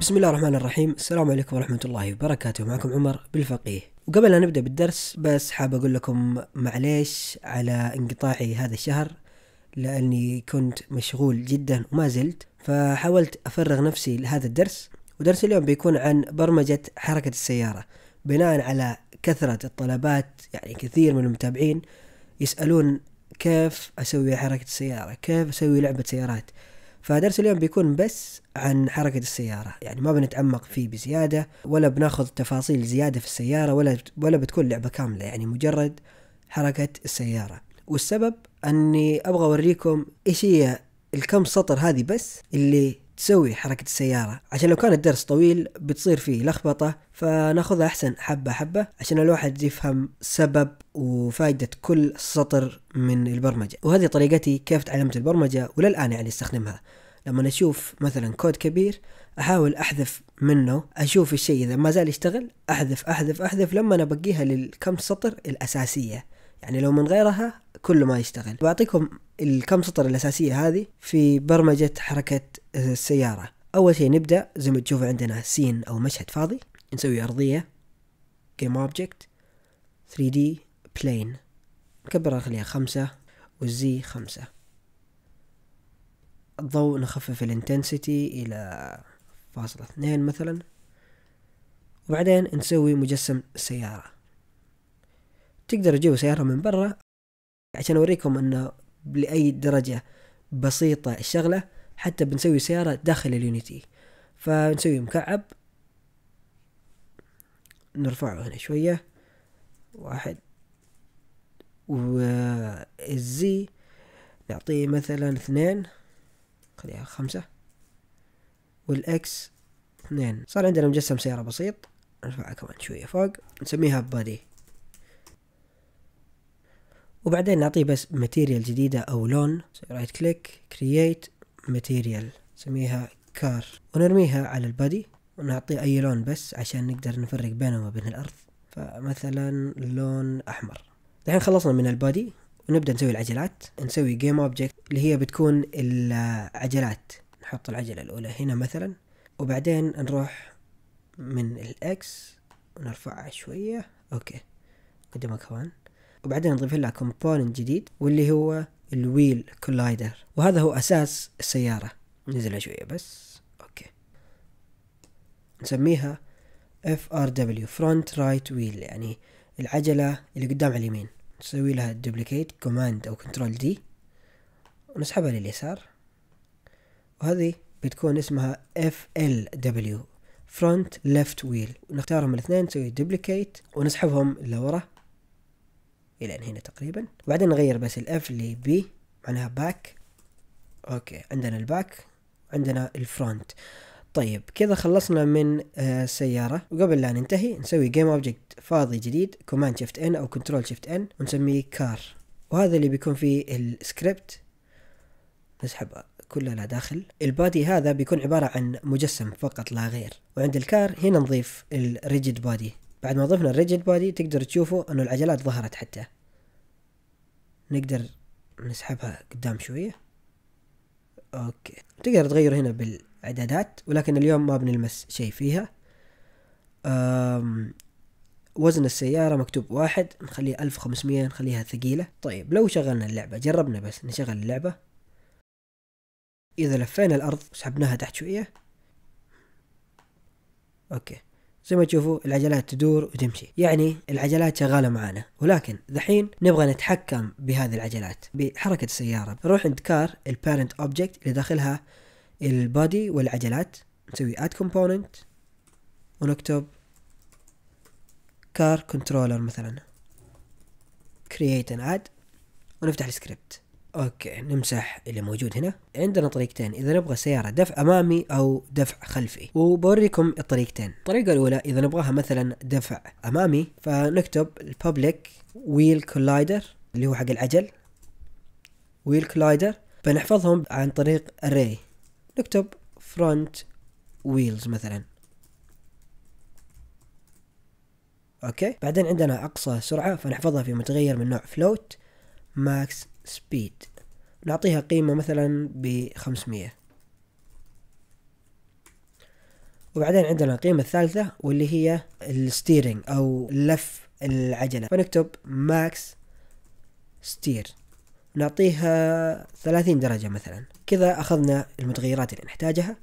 بسم الله الرحمن الرحيم السلام عليكم ورحمة الله وبركاته معكم عمر بالفقيه وقبل أن نبدأ بالدرس بس حاب أقول لكم معليش على انقطاعي هذا الشهر لأني كنت مشغول جدا وما زلت فحاولت أفرغ نفسي لهذا الدرس ودرس اليوم بيكون عن برمجة حركة السيارة بناء على كثرة الطلبات يعني كثير من المتابعين يسألون كيف أسوي حركة السيارة كيف أسوي لعبة سيارات فدرس اليوم بيكون بس عن حركة السيارة يعني ما بنتعمق فيه بزيادة ولا بناخذ تفاصيل زيادة في السيارة ولا ولا بتكون لعبة كاملة يعني مجرد حركة السيارة والسبب أني أبغى أوريكم إيش هي الكم سطر هذه بس اللي تسوي حركة السيارة عشان لو كان الدرس طويل بتصير فيه لخبطة فناخذها أحسن حبة حبة عشان الواحد يفهم سبب وفائدة كل سطر من البرمجة وهذه طريقتي كيف تعلمت البرمجة وللآن يعني استخدمها لما أشوف مثلا كود كبير أحاول أحذف منه أشوف الشيء إذا ما زال يشتغل أحذف أحذف أحذف لما أنا بقيها للكم سطر الأساسية يعني لو من غيرها كله ما يشتغل بعطيكم الكم سطر الأساسية هذه في برمجة حركة السيارة أول شيء نبدأ زي ما تشوفوا عندنا سين أو مشهد فاضي نسوي أرضية Game Object 3D Plane نكبرها نخليها خمسة والزي خمسة الضوء نخفف الانتنسيتي إلى فاصلة اثنين مثلا وبعدين نسوي مجسم السيارة تقدر تجيبوا سيارة من برا عشان أوريكم أنه لأي درجة بسيطة الشغلة حتى بنسوي سيارة داخل اليونيتي فنسوي مكعب نرفعه هنا شوية واحد والزي نعطيه مثلا اثنين خليها خمسة والإكس اثنين صار عندنا مجسم سيارة بسيط نرفعها كمان شوية فوق نسميها بادي وبعدين نعطيه بس ماتيريال جديدة أو لون رايت كليك كرييت ماتيريال نسميها كار ونرميها على البادي ونعطيه أي لون بس عشان نقدر نفرق بينه وبين الأرض فمثلا لون أحمر الحين خلصنا من البادي ونبدأ نسوي العجلات نسوي جيم اوبجكت اللي هي بتكون العجلات نحط العجلة الأولى هنا مثلا وبعدين نروح من الإكس ونرفعها شوية أوكي قدمك هون وبعدين نضيف لها كومبوننت جديد واللي هو الويل كولايدر وهذا هو اساس السياره نزلها شويه بس اوكي نسميها اف ار دبليو فرونت رايت ويل يعني العجله اللي قدام على اليمين نسوي لها دوبليكيت كوماند او كنترول دي ونسحبها لليسار وهذه بتكون اسمها اف ال دبليو فرونت ليفت ويل ونختارهم الاثنين نسوي دوبليكيت ونسحبهم لورا الى ان هنا تقريبا وبعدين نغير بس الاف لبي معناها باك اوكي عندنا الباك عندنا الفرونت طيب كذا خلصنا من السيارة آه، وقبل لا ننتهي نسوي جيم اوبجكت فاضي جديد كوماند شيفت ان او كنترول شيفت ان ونسميه كار وهذا اللي بيكون فيه السكريبت نسحب كلها لا داخل البادي هذا بيكون عبارة عن مجسم فقط لا غير وعند الكار هنا نضيف الريجد بادي بعد ما ضفنا الريجيد بادي تقدر تشوفوا انه العجلات ظهرت حتى نقدر نسحبها قدام شوية اوكي تقدر تغير هنا بالاعدادات ولكن اليوم ما بنلمس شيء فيها أم وزن السيارة مكتوب واحد نخليها ألف وخمسمية نخليها ثقيلة طيب لو شغلنا اللعبة جربنا بس نشغل اللعبة إذا لفينا الأرض وسحبناها تحت شوية أوكي زي ما تشوفوا العجلات تدور وتمشي يعني العجلات شغالة معانا ولكن دحين نبغى نتحكم بهذه العجلات بحركة السيارة نروح عند كار البارنت اوبجكت اللي داخلها البادي والعجلات نسوي اد كومبوننت ونكتب كار كنترولر مثلا create an add ونفتح السكريبت اوكي نمسح اللي موجود هنا عندنا طريقتين اذا نبغى سياره دفع امامي او دفع خلفي وبوريكم الطريقتين الطريقه الاولى اذا نبغاها مثلا دفع امامي فنكتب الببليك ويل كولايدر اللي هو حق العجل ويل كولايدر فنحفظهم عن طريق array نكتب front wheels مثلا اوكي بعدين عندنا اقصى سرعه فنحفظها في متغير من نوع float max speed نعطيها قيمة مثلا بخمسمية وبعدين عندنا القيمة الثالثة واللي هي الستيرنج أو لف العجلة فنكتب ماكس ستير نعطيها ثلاثين درجة مثلا كذا أخذنا المتغيرات اللي نحتاجها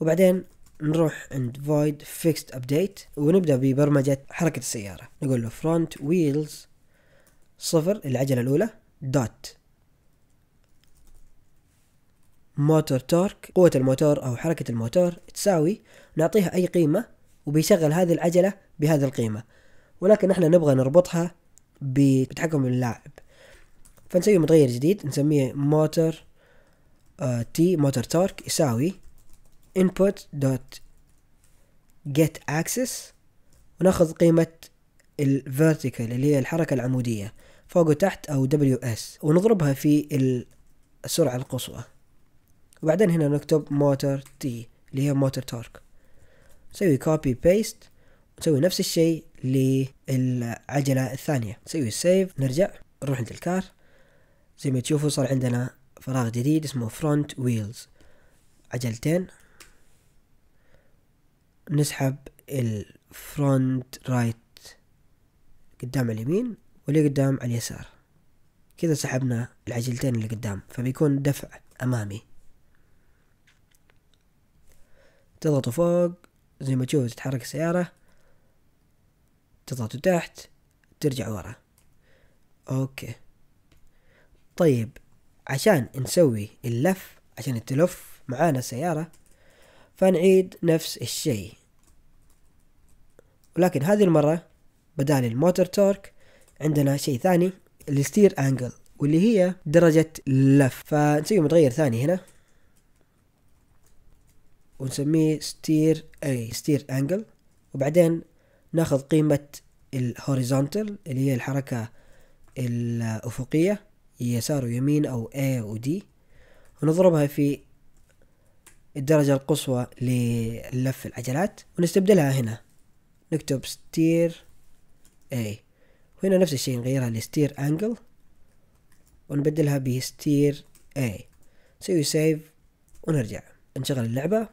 وبعدين نروح عند void fixed update ونبدأ ببرمجة حركة السيارة نقول له front wheels صفر العجلة الأولى دوت موتور تورك قوة الموتور أو حركة الموتور تساوي نعطيها أي قيمة وبيشغل هذه العجلة بهذه القيمة ولكن احنا نبغى نربطها بتحكم اللاعب فنسوي متغير جديد نسميه موتور تي آه، موتور تورك يساوي input dot get access وناخذ قيمة vertical اللي هي الحركة العمودية فوق وتحت أو WS ونضربها في السرعة القصوى وبعدين هنا نكتب موتر تي اللي هي موتر تورك نسوي كوبي بيست نسوي نفس الشيء للعجلة الثانية نسوي سيف نرجع نروح عند الكار زي ما تشوفوا صار عندنا فراغ جديد اسمه فرونت ويلز عجلتين نسحب الفرونت رايت قدام اليمين واللي قدام على اليسار كذا سحبنا العجلتين اللي قدام فبيكون دفع أمامي تضغط فوق زي ما تشوف تتحرك السيارة تضغط تحت ترجع ورا اوكي طيب عشان نسوي اللف عشان تلف معانا السيارة فنعيد نفس الشيء ولكن هذه المرة بدال الموتر تورك عندنا شيء ثاني الستير انجل واللي هي درجة اللف فنسوي متغير ثاني هنا ونسميه ستير اي ستير انجل وبعدين ناخذ قيمة الهوريزونتال اللي هي الحركة الأفقية يسار ويمين أو A و D ونضربها في الدرجة القصوى للف العجلات ونستبدلها هنا نكتب ستير A وهنا نفس الشيء نغيرها لستير أنجل ونبدلها بستير A نسوي سيف ونرجع نشغل اللعبة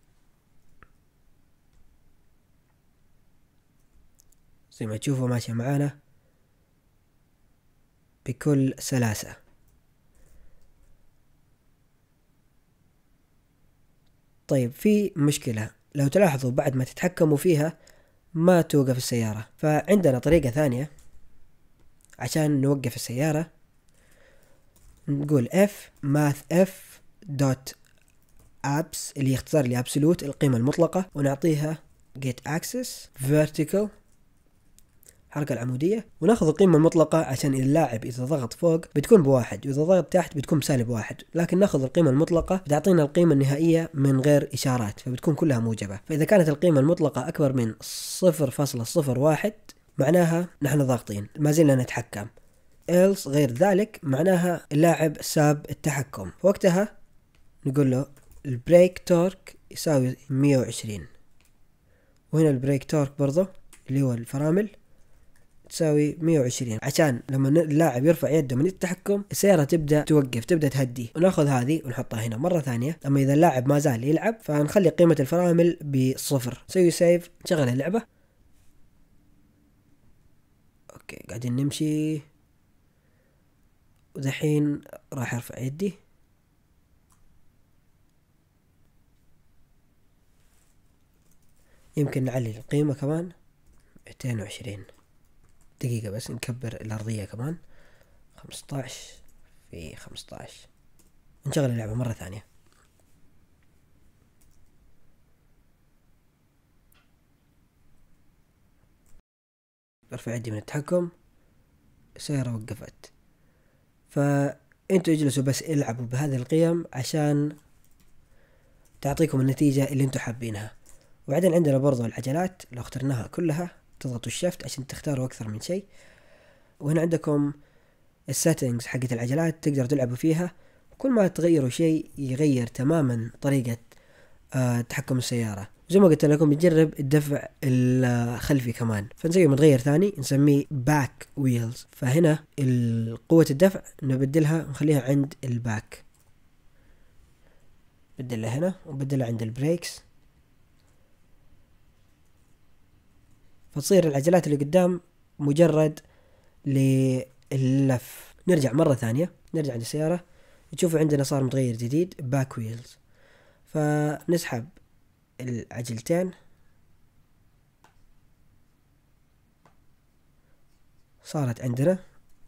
زي ما تشوفوا ماشية معانا بكل سلاسة طيب في مشكلة لو تلاحظوا بعد ما تتحكموا فيها ما توقف السيارة فعندنا طريقة ثانية عشان نوقف السيارة نقول f math f dot apps اللي لي absolute القيمة المطلقة ونعطيها get access vertical الحركة العمودية وناخذ القيمة المطلقة عشان اللاعب إذا ضغط فوق بتكون بواحد وإذا ضغط تحت بتكون بسالب واحد لكن ناخذ القيمة المطلقة بتعطينا القيمة النهائية من غير إشارات فبتكون كلها موجبة فإذا كانت القيمة المطلقة أكبر من 0.01 معناها نحن ضاغطين ما زلنا نتحكم إلس غير ذلك معناها اللاعب ساب التحكم وقتها نقول له البريك تورك يساوي 120 وهنا البريك تورك برضه اللي هو الفرامل تساوي 120 عشان لما اللاعب يرفع يده من التحكم السياره تبدا توقف تبدا تهدي وناخذ هذه ونحطها هنا مره ثانيه اما اذا اللاعب ما زال يلعب فنخلي قيمه الفرامل بصفر سوي سيف نشغل اللعبه اوكي قاعدين نمشي ودحين راح ارفع يدي يمكن نعلي القيمة كمان مئتين وعشرين دقيقة بس نكبر الأرضية كمان خمسطعش في خمسطعش نشغل اللعبة مرة ثانية برفع يدي من التحكم السيارة وقفت فانتوا اجلسوا بس العبوا بهذه القيم عشان تعطيكم النتيجة اللي انتوا حابينها وبعدين عندنا برضو العجلات لو اخترناها كلها تضغطوا الشفت عشان تختاروا أكثر من شيء وهنا عندكم السيتنجز حقت العجلات تقدر تلعبوا فيها كل ما تغيروا شيء يغير تماما طريقة آه، تحكم السيارة زي ما قلت لكم بنجرب الدفع الخلفي كمان فنسوي متغير ثاني نسميه باك ويلز فهنا قوة الدفع نبدلها نخليها عند الباك بدلها هنا وبدلها عند البريكس فتصير العجلات اللي قدام مجرد للف نرجع مرة ثانية نرجع للسيارة تشوفوا عندنا صار متغير جديد باك ويلز فنسحب العجلتين صارت عندنا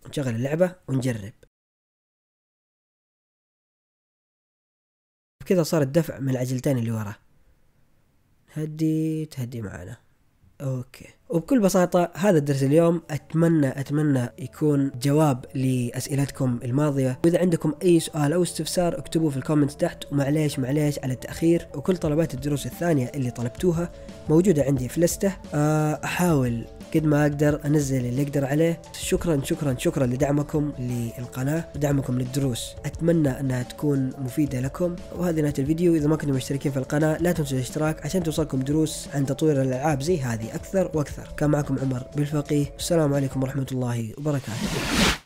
نشغل اللعبة ونجرب كذا صار الدفع من العجلتين اللي وراه هدي تهدي معانا اوكي وبكل بساطة هذا الدرس اليوم أتمنى أتمنى يكون جواب لأسئلتكم الماضية وإذا عندكم أي سؤال أو استفسار اكتبوه في الكومنتس تحت ومعليش معليش على التأخير وكل طلبات الدروس الثانية اللي طلبتوها موجودة عندي في لسته آه، أحاول قد ما اقدر انزل اللي اقدر عليه شكرا شكرا شكرا لدعمكم للقناه ودعمكم للدروس اتمنى انها تكون مفيده لكم وهذه نهايه الفيديو اذا ما كنتم مشتركين في القناه لا تنسوا الاشتراك عشان توصلكم دروس عن تطوير الالعاب زي هذه اكثر واكثر كان معكم عمر بالفقيه والسلام عليكم ورحمه الله وبركاته